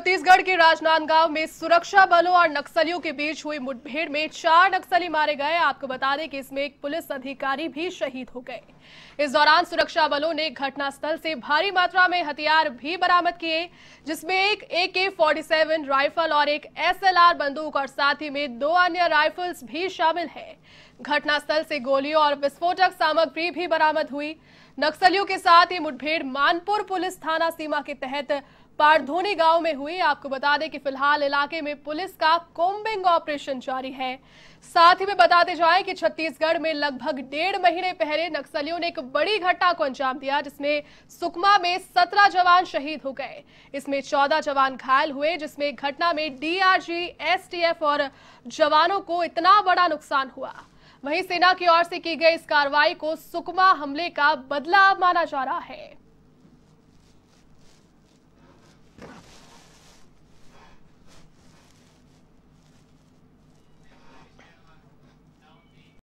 छत्तीसगढ़ के राजनांदगांव में सुरक्षा बलों और नक्सलियों के बीच हुई मुठभेड़ में चार नक्सली मारे गए आपको बता दें कि इसमें एक पुलिस अधिकारी भी शहीद हो गए इस दौरान सुरक्षा बलों ने घटनास्थल से भारी मात्रा में हथियार भी बरामद किए जिसमें एक ए के राइफल और एक एस बंदूक और साथ ही में दो अन्य राइफल्स भी शामिल है घटनास्थल से गोलियों और विस्फोटक सामग्री भी बरामद हुई नक्सलियों के साथ ये मुठभेड़ मानपुर पुलिस थाना सीमा के तहत पारधोनी गांव में हुई आपको बता दें कि फिलहाल इलाके में पुलिस का कोम्बिंग ऑपरेशन जारी है साथ ही में बताते जाए कि छत्तीसगढ़ में लगभग डेढ़ महीने पहले नक्सलियों ने एक बड़ी घटना को अंजाम दिया जिसमें सुकमा में सत्रह जवान शहीद हो गए इसमें चौदह जवान घायल हुए जिसमें घटना में डीआरजी एसटीएफ और जवानों को इतना बड़ा नुकसान हुआ वहीं सेना की ओर से की गई इस कार्रवाई को सुकमा हमले का बदलाव माना जा रहा है